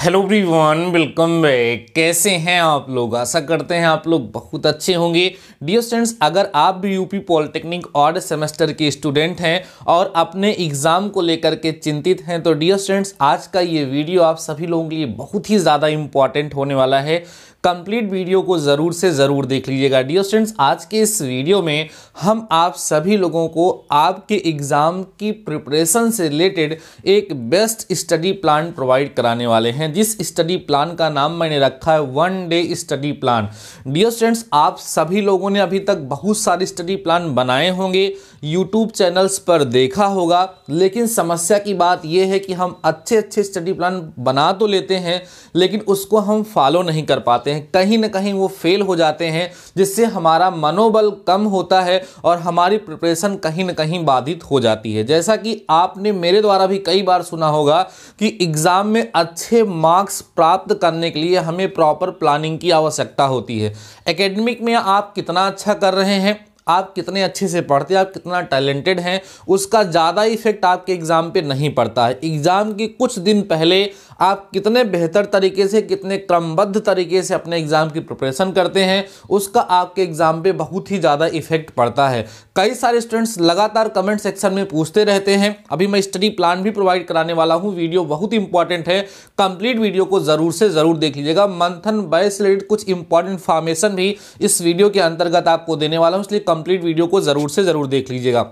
hello everyone welcome back कैसे हैं आप लोग आशा करते हैं आप लोग बहुत अच्छे होंगे डियर स्टूडेंट्स अगर आप भी यूपी पॉलिटेक्निक और सेमेस्टर के स्टूडेंट हैं और अपने एग्ज़ाम को लेकर के चिंतित हैं तो डियर स्टूडेंट्स आज का ये वीडियो आप सभी लोगों के लिए बहुत ही ज़्यादा इम्पॉर्टेंट होने वाला है कंप्लीट वीडियो को ज़रूर से ज़रूर देख लीजिएगा डियर स्टूडेंट्स आज के इस वीडियो में हम आप सभी लोगों को आपके एग्ज़ाम की प्रिपरेशन से रिलेटेड एक बेस्ट स्टडी प्लान प्रोवाइड कराने वाले हैं जिस स्टडी प्लान का नाम मैंने रखा है one day study plan dear students आप सभी लोगों ने अभी तक बहुत सारे स्टडी प्लान बनाए होंगे यूट्यूब चैनल्स पर देखा होगा लेकिन समस्या की बात यह है कि हम अच्छे अच्छे स्टडी प्लान बना तो लेते हैं लेकिन उसको हम फॉलो नहीं कर पाते हैं कहीं ना कहीं वो फेल हो जाते हैं जिससे हमारा मनोबल कम होता है और हमारी प्रिपरेशन कहीं ना कहीं बाधित हो जाती है जैसा कि आपने मेरे द्वारा भी कई बार सुना होगा कि एग्ज़ाम में अच्छे मार्क्स प्राप्त करने के लिए हमें प्रॉपर प्लानिंग की आवश्यकता होती है एकेडमिक में आप कितना अच्छा कर रहे हैं आप कितने अच्छे से पढ़ते हैं आप कितना टैलेंटेड हैं उसका ज़्यादा इफेक्ट आपके एग्ज़ाम पे नहीं पड़ता है एग्ज़ाम के कुछ दिन पहले आप कितने बेहतर तरीके से कितने क्रमबद्ध तरीके से अपने एग्ज़ाम की प्रिपरेशन करते हैं उसका आपके एग्ज़ाम पे बहुत ही ज़्यादा इफेक्ट पड़ता है कई सारे स्टूडेंट्स लगातार कमेंट सेक्शन में पूछते रहते हैं अभी मैं स्टडी प्लान भी प्रोवाइड कराने वाला हूँ वीडियो बहुत इंपॉर्टेंट है कंप्लीट वीडियो को ज़रूर से ज़रूर देख लीजिएगा मंथन बाय से रिलेटेड कुछ इंपॉर्टेंट इन्फॉर्मेशन भी इस वीडियो के अंतर्गत आपको देने वाला हूँ इसलिए कंप्लीट वीडियो को ज़रूर से ज़रूर देख लीजिएगा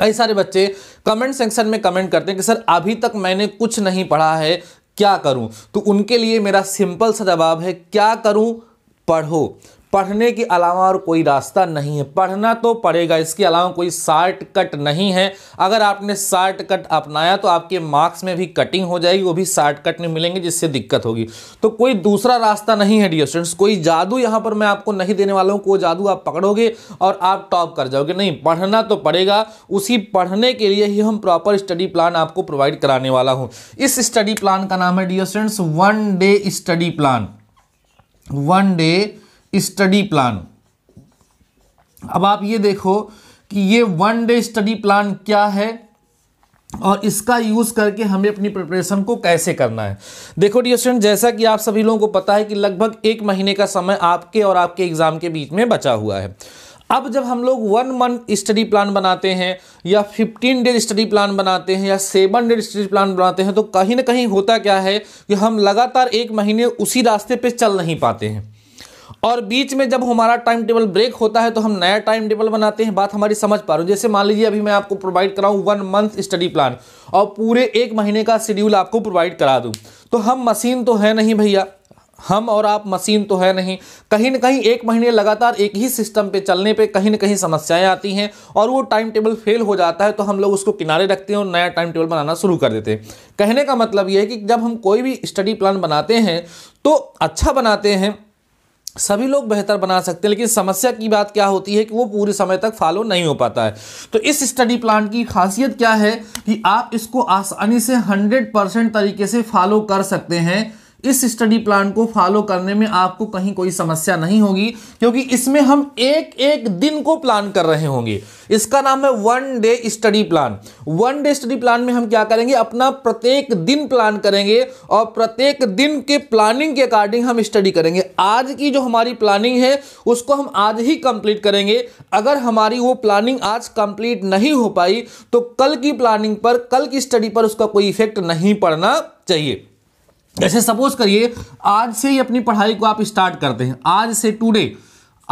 कई सारे बच्चे कमेंट सेक्शन में कमेंट करते हैं कि सर अभी तक मैंने कुछ नहीं पढ़ा है क्या करूं तो उनके लिए मेरा सिंपल सा जवाब है क्या करूं पढ़ो पढ़ने के अलावा और कोई रास्ता नहीं है पढ़ना तो पड़ेगा इसके अलावा कोई शार्ट कट नहीं है अगर आपने शार्ट कट अपनाया तो आपके मार्क्स में भी कटिंग हो जाएगी वो भी शार्ट कट में मिलेंगे जिससे दिक्कत होगी तो कोई दूसरा रास्ता नहीं है डियर स्टूडेंट्स कोई जादू यहाँ पर मैं आपको नहीं देने वाला हूँ कोई जादू आप पकड़ोगे और आप टॉप कर जाओगे नहीं पढ़ना तो पड़ेगा उसी पढ़ने के लिए ही हम प्रॉपर स्टडी प्लान आपको प्रोवाइड कराने वाला हूँ इस स्टडी प्लान का नाम है dear students one day study plan one day study plan अब आप ये देखो कि ये वन डे स्टडी प्लान क्या है और इसका यूज़ करके हमें अपनी प्रिपरेशन को कैसे करना है देखो डियर स्टूडेंट जैसा कि आप सभी लोगों को पता है कि लगभग एक महीने का समय आपके और आपके एग्ज़ाम के बीच में बचा हुआ है अब जब हम लोग वन मंथ स्टडी प्लान बनाते हैं या फिफ्टीन डेज स्टडी प्लान बनाते हैं या सेवन डेज स्टडी प्लान बनाते हैं तो कहीं ना कहीं होता क्या है कि हम लगातार एक महीने उसी रास्ते पर चल नहीं पाते हैं और बीच में जब हमारा टाइम टेबल ब्रेक होता है तो हम नया टाइम टेबल बनाते हैं बात हमारी समझ पा रहे हो जैसे मान लीजिए अभी मैं आपको प्रोवाइड कराऊँ वन मंथ स्टडी प्लान और पूरे एक महीने का शेड्यूल आपको प्रोवाइड करा दूँ तो हम मशीन तो है नहीं भैया हम और आप मशीन तो है नहीं कहीं ना कहीं एक महीने लगातार एक ही सिस्टम पे चलने पे कहीं ना कहीं समस्याएं आती हैं और वो टाइम टेबल फेल हो जाता है तो हम लोग उसको किनारे रखते हैं और नया टाइम टेबल बनाना शुरू कर देते हैं कहने का मतलब ये है कि जब हम कोई भी स्टडी प्लान बनाते हैं तो अच्छा बनाते हैं सभी लोग बेहतर बना सकते हैं लेकिन समस्या की बात क्या होती है कि वो पूरे समय तक फॉलो नहीं हो पाता है तो इस स्टडी प्लान की खासियत क्या है कि आप इसको आसानी से 100 परसेंट तरीके से फॉलो कर सकते हैं इस स्टडी प्लान को फॉलो करने में आपको कहीं कोई समस्या नहीं होगी क्योंकि इसमें हम एक एक दिन को प्लान कर रहे होंगे इसका नाम है one day study plan one day study plan में हम क्या करेंगे अपना प्रत्येक दिन प्लान करेंगे और प्रत्येक दिन के प्लानिंग के अकॉर्डिंग हम स्टडी करेंगे आज की जो हमारी प्लानिंग है उसको हम आज ही कंप्लीट करेंगे अगर हमारी वो प्लानिंग आज कंप्लीट नहीं हो पाई तो कल की प्लानिंग पर कल की स्टडी पर उसका कोई इफेक्ट नहीं पड़ना चाहिए जैसे सपोज करिए आज से ही अपनी पढ़ाई को आप स्टार्ट करते हैं आज से टुडे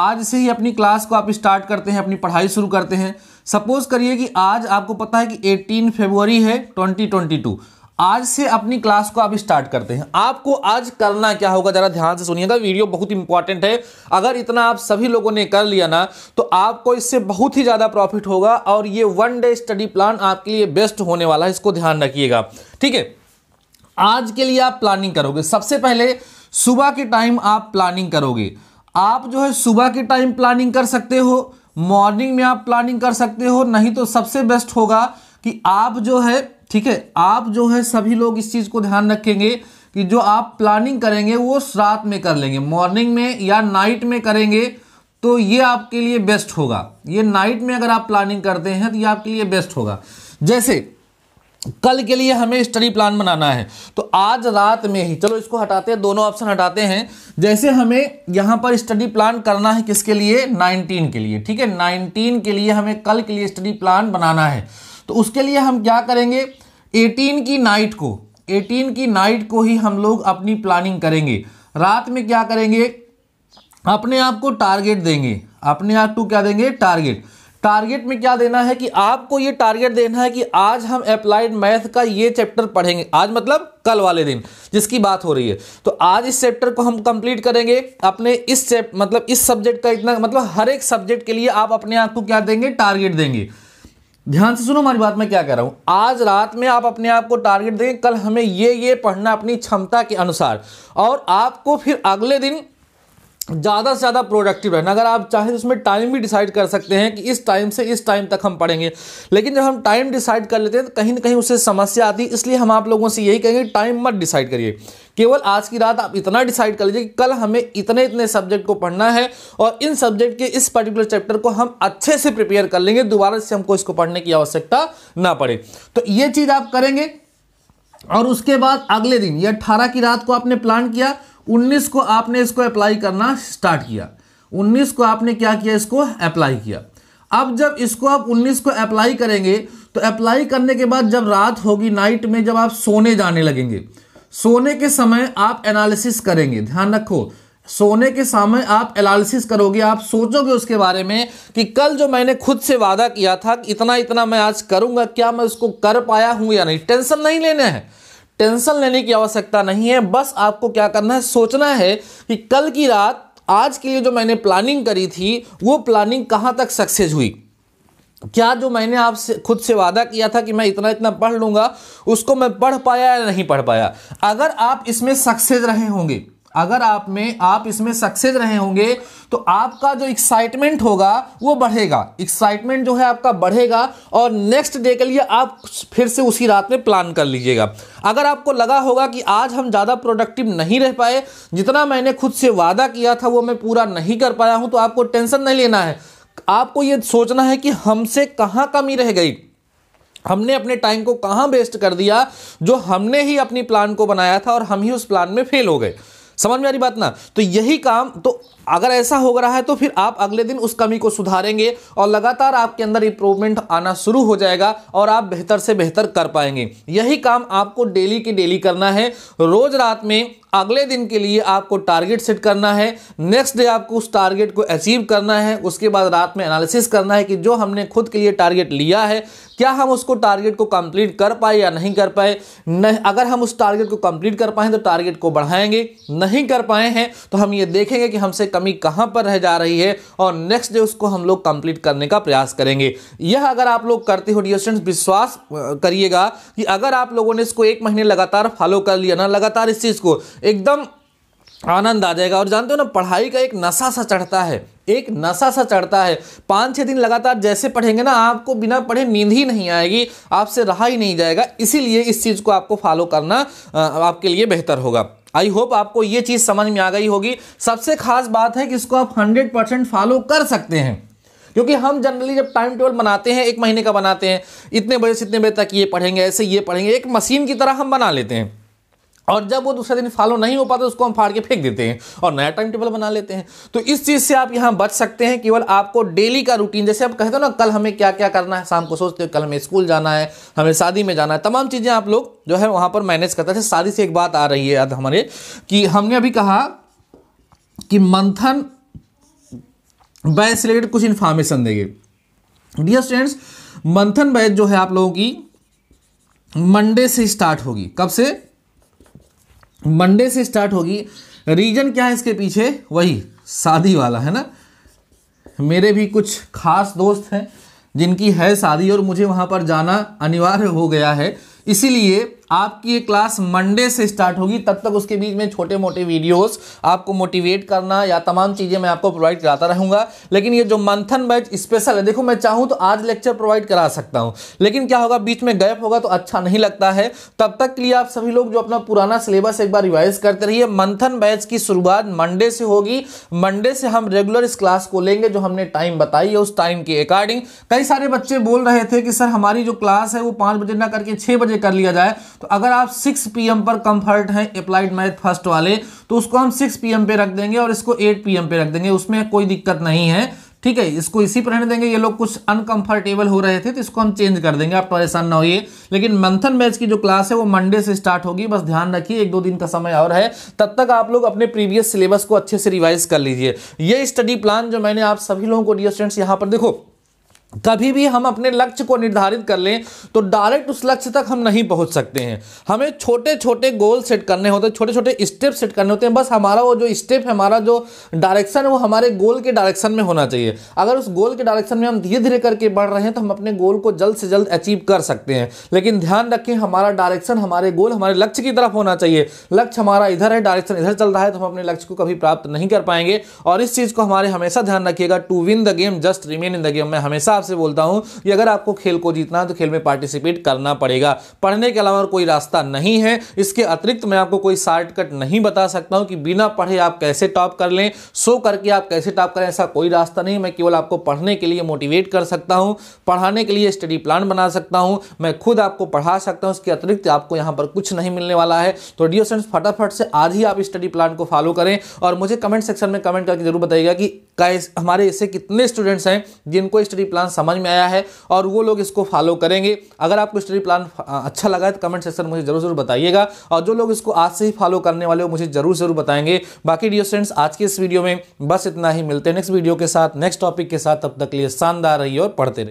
आज से ही अपनी क्लास को आप स्टार्ट करते हैं अपनी पढ़ाई शुरू करते हैं सपोज करिए कि आज आपको पता है कि 18 फरवरी है 2022 आज से अपनी क्लास को आप स्टार्ट करते हैं आपको आज करना क्या होगा जरा ध्यान से सुनिएगा वीडियो बहुत इंपॉर्टेंट है अगर इतना आप सभी लोगों ने कर लिया ना तो आपको इससे बहुत ही ज़्यादा प्रॉफिट होगा और ये वन डे स्टडी प्लान आपके लिए बेस्ट होने वाला है इसको ध्यान रखिएगा ठीक है आज के लिए आप प्लानिंग करोगे सबसे पहले सुबह के टाइम आप प्लानिंग करोगे आप जो है सुबह के टाइम प्लानिंग कर सकते हो मॉर्निंग में आप प्लानिंग कर सकते हो नहीं तो सबसे बेस्ट होगा कि आप जो है ठीक है आप जो है सभी लोग इस चीज़ को ध्यान रखेंगे कि जो आप प्लानिंग करेंगे वो रात में कर लेंगे मॉर्निंग में या नाइट में करेंगे तो ये आपके लिए बेस्ट होगा ये नाइट में अगर आप प्लानिंग करते हैं तो ये आपके लिए बेस्ट होगा जैसे कल के लिए हमें स्टडी प्लान बनाना है तो आज रात में ही चलो इसको हटाते हैं दोनों ऑप्शन हटाते हैं जैसे हमें यहां पर स्टडी प्लान करना है किसके लिए 19 के लिए ठीक है 19 के लिए हमें कल के लिए स्टडी प्लान बनाना है तो उसके लिए हम क्या करेंगे 18 की नाइट को 18 की नाइट को ही हम लोग अपनी प्लानिंग करेंगे रात में क्या करेंगे अपने आप को टारगेट देंगे अपने आप को क्या देंगे टारगेट टारगेट में क्या देना है कि आपको ये टारगेट देना है कि आज हम अप्लाइड मैथ का ये चैप्टर पढ़ेंगे आज मतलब कल वाले दिन जिसकी बात हो रही है तो आज इस चैप्टर को हम कंप्लीट करेंगे अपने इस चैप मतलब इस सब्जेक्ट का इतना मतलब हर एक सब्जेक्ट के लिए आप अपने आप को क्या देंगे टारगेट देंगे ध्यान से सुनो हमारी बात मैं क्या कह रहा हूँ आज रात में आप अपने आप को टारगेट देंगे कल हमें ये ये पढ़ना अपनी क्षमता के अनुसार और आपको फिर अगले दिन ज़्यादा से ज़्यादा प्रोडक्टिव रहना अगर आप चाहें तो उसमें टाइम भी डिसाइड कर सकते हैं कि इस टाइम से इस टाइम तक हम पढ़ेंगे लेकिन जब हम टाइम डिसाइड कर लेते हैं तो कहीं ना कहीं उससे समस्या आती है इसलिए हम आप लोगों से यही कहेंगे टाइम मत डिसाइड करिए केवल आज की रात आप इतना डिसाइड कर लीजिए कि कल हमें इतने इतने सब्जेक्ट को पढ़ना है और इन सब्जेक्ट के इस पर्टिकुलर चैप्टर को हम अच्छे से प्रिपेयर कर लेंगे दोबारा से हमको इसको पढ़ने की आवश्यकता ना पड़े तो ये चीज़ आप करेंगे और उसके बाद अगले दिन ये अट्ठारह की रात को आपने प्लान किया 19 को आपने इसको अप्लाई करना स्टार्ट किया 19 को आपने क्या किया इसको अप्लाई किया अब जब इसको आप 19 को अप्लाई करेंगे तो अप्लाई करने के बाद जब रात होगी नाइट में जब आप सोने जाने लगेंगे सोने के समय आप एनालिसिस करेंगे ध्यान रखो सोने के समय आप एनालिसिस करोगे आप सोचोगे उसके बारे में कि कल जो मैंने खुद से वादा किया था कि इतना इतना मैं आज करूंगा क्या मैं उसको कर पाया हूं या नहीं टेंशन नहीं लेना है टेंशन लेने की आवश्यकता नहीं है बस आपको क्या करना है सोचना है कि कल की रात आज के लिए जो मैंने प्लानिंग करी थी वो प्लानिंग कहाँ तक सक्सेस हुई क्या जो मैंने आपसे खुद से वादा किया था कि मैं इतना इतना पढ़ लूंगा उसको मैं पढ़ पाया या नहीं पढ़ पाया अगर आप इसमें सक्सेस रहे होंगे अगर आप में आप इसमें सक्सेस रहे होंगे तो आपका जो एक्साइटमेंट होगा वो बढ़ेगा एक्साइटमेंट जो है आपका बढ़ेगा और नेक्स्ट डे के लिए आप फिर से उसी रात में प्लान कर लीजिएगा अगर आपको लगा होगा कि आज हम ज़्यादा प्रोडक्टिव नहीं रह पाए जितना मैंने खुद से वादा किया था वो मैं पूरा नहीं कर पाया हूँ तो आपको टेंशन नहीं लेना है आपको ये सोचना है कि हमसे कहाँ कमी रह गई हमने अपने टाइम को कहाँ वेस्ट कर दिया जो हमने ही अपनी प्लान को बनाया था और हम ही उस प्लान में फेल हो गए समझ में आ रही बात ना तो यही काम तो अगर ऐसा हो रहा है तो फिर आप अगले दिन उस कमी को सुधारेंगे और लगातार आपके अंदर इंप्रूवमेंट आना शुरू हो जाएगा और आप बेहतर से बेहतर कर पाएंगे यही काम आपको डेली की डेली करना है रोज रात में अगले दिन के लिए आपको टारगेट सेट करना है नेक्स्ट डे आपको उस टारगेट को अचीव करना है उसके बाद रात में एनालिसिस करना है कि जो हमने खुद के लिए टारगेट लिया है क्या हम उसको टारगेट को कंप्लीट कर पाए या नहीं कर पाए नहीं अगर हम उस टारगेट को कंप्लीट कर पाए तो टारगेट को बढ़ाएंगे नहीं कर पाए हैं तो हम ये देखेंगे कि हमसे कम कमी कहां पर रह जा रही है और नेक्स्ट डे उसको हम लोग कंप्लीट करने का प्रयास करेंगे यह अगर आप लोग करते हो डियर स्टूडेंट्स विश्वास करिएगा कि अगर आप लोगों ने इसको एक महीने लगातार फॉलो कर लिया ना लगातार इस चीज़ को एकदम आनंद आ जाएगा और जानते हो ना पढ़ाई का एक नशा सा चढ़ता है एक नशा सा चढ़ता है पाँच छः दिन लगातार जैसे पढ़ेंगे ना आपको बिना पढ़े नींद ही नहीं आएगी आपसे रहा ही नहीं जाएगा इसीलिए इस चीज़ को आपको फॉलो करना आपके लिए बेहतर होगा आई होप आपको ये चीज़ समझ में आ गई होगी सबसे खास बात है कि इसको आप हंड्रेड परसेंट फॉलो कर सकते हैं क्योंकि हम जनरली जब टाइम टेबल बनाते हैं एक महीने का बनाते हैं इतने बजे से इतने बजे तक ये पढ़ेंगे ऐसे ये पढ़ेंगे एक मशीन की तरह हम बना लेते हैं और जब वो दूसरे दिन फॉलो नहीं हो पाता उसको हम फाड़ के फेंक देते हैं और नया टाइम टेबल बना लेते हैं तो इस चीज़ से आप यहाँ बच सकते हैं केवल आपको डेली का रूटीन जैसे आप कहते हो ना कल हमें क्या क्या करना है शाम को सोचते हो कल हमें स्कूल जाना है हमें शादी में जाना है तमाम चीज़ें आप लोग जो है वहाँ पर मैनेज करते हैं शादी से एक बात आ रही है हमारे कि हमने अभी कहा कि मंथन बैच रिलेटेड कुछ इन्फॉर्मेशन देंगे डियर स्टूडेंट्स मंथन बैच जो है आप लोगों की मंडे से स्टार्ट होगी कब से मंडे से स्टार्ट होगी रीजन क्या है इसके पीछे वही शादी वाला है ना मेरे भी कुछ खास दोस्त हैं जिनकी है शादी और मुझे वहाँ पर जाना अनिवार्य हो गया है इसीलिए आपकी ये क्लास मंडे से स्टार्ट होगी तब तक उसके बीच में छोटे मोटे वीडियोस आपको मोटिवेट करना या तमाम चीज़ें मैं आपको प्रोवाइड कराता रहूँगा लेकिन ये जो मंथन बैच स्पेशल है देखो मैं चाहूँ तो आज लेक्चर प्रोवाइड करा सकता हूँ लेकिन क्या होगा बीच में गैप होगा तो अच्छा नहीं लगता है तब तक के लिए आप सभी लोग जो अपना पुराना सिलेबस एक बार रिवाइज करते रहिए मंथन बैच की शुरुआत मंडे से होगी मंडे से हम रेगुलर इस क्लास को लेंगे जो हमने टाइम बताई है उस टाइम के अकॉर्डिंग कई सारे बच्चे बोल रहे थे कि सर हमारी जो क्लास है वो पाँच बजे ना करके छः बजे कर लिया जाए तो अगर आप 6 पी पर कंफर्ट हैं अप्लाइड मैथ फर्स्ट वाले तो उसको हम 6 पी पे रख देंगे और इसको 8 पी पे रख देंगे उसमें कोई दिक्कत नहीं है ठीक है इसको इसी पर रहने देंगे ये लोग कुछ अनकंफर्टेबल हो रहे थे तो इसको हम चेंज कर देंगे आप परेशान ना होइए लेकिन मंथन मैच की जो क्लास है वो मंडे से स्टार्ट होगी बस ध्यान रखिए एक दो दिन का समय और है तब तक आप लोग अपने प्रीवियस सिलेबस को अच्छे से रिवाइज कर लीजिए ये स्टडी प्लान जो मैंने आप सभी लोगों को डियर स्टूडेंट्स यहाँ पर देखो कभी भी हम अपने लक्ष्य को निर्धारित कर लें तो डायरेक्ट उस लक्ष्य तक हम नहीं पहुंच सकते हैं हमें छोटे छोटे गोल सेट करने होते हैं छोटे छोटे स्टेप सेट करने होते हैं बस हमारा वो जो स्टेप है हमारा जो डायरेक्शन है वो हमारे गोल के डायरेक्शन में होना चाहिए अगर उस गोल के डायरेक्शन में हम धीरे धीरे करके बढ़ रहे हैं तो हम अपने गोल को जल्द से जल्द अचीव कर सकते हैं लेकिन ध्यान रखें हमारा डायरेक्शन हमारे गोल हमारे लक्ष्य की तरफ होना चाहिए लक्ष्य हमारा इधर है डायरेक्शन इधर चल रहा है तो हम अपने लक्ष्य को कभी प्राप्त नहीं कर पाएंगे और इस चीज़ को हमारे हमेशा ध्यान रखिएगा to win the game just remain in the game में हमेशा आपसे बोलता हूं कि अगर आपको खेल को जीतना है तो खेल में पार्टिसिपेट करना पड़ेगा पढ़ने के अलावा कोई रास्ता नहीं है इसके अतिरिक्त मैं आपको कोई शॉर्टकट नहीं बता सकता हूं कि बिना पढ़े आप कैसे टॉप कर लें सो करके आप कैसे टॉप करें ऐसा कोई रास्ता नहीं मैं केवल आपको पढ़ने के लिए मोटिवेट कर सकता हूं पढ़ाने के लिए स्टडी प्लान बना सकता हूं मैं खुद आपको पढ़ा सकता हूं इसके अतिरिक्त आपको यहां पर कुछ नहीं मिलने वाला है तो डियो फटाफट से आज ही आप स्टडी प्लान को फॉलो करें और मुझे कमेंट सेक्शन में कमेंट करके जरूर बताइएगा कि गाइस इस हमारे ऐसे कितने स्टूडेंट्स हैं जिनको स्टडी प्लान समझ में आया है और वो लोग इसको फॉलो करेंगे अगर आपको स्टडी प्लान अच्छा लगा है तो कमेंट सेक्शन मुझे ज़रूर ज़रूर बताइएगा और जो लोग इसको आज से ही फॉलो करने वाले हो मुझे ज़रूर ज़रूर बताएंगे बाकी डियर स्टूडेंट्स आज के इस वीडियो में बस इतना ही मिलते हैं नेक्स्ट वीडियो के साथ नेक्स्ट टॉपिक के साथ तब तक लिए शानदार रहिए और पढ़ते रहिए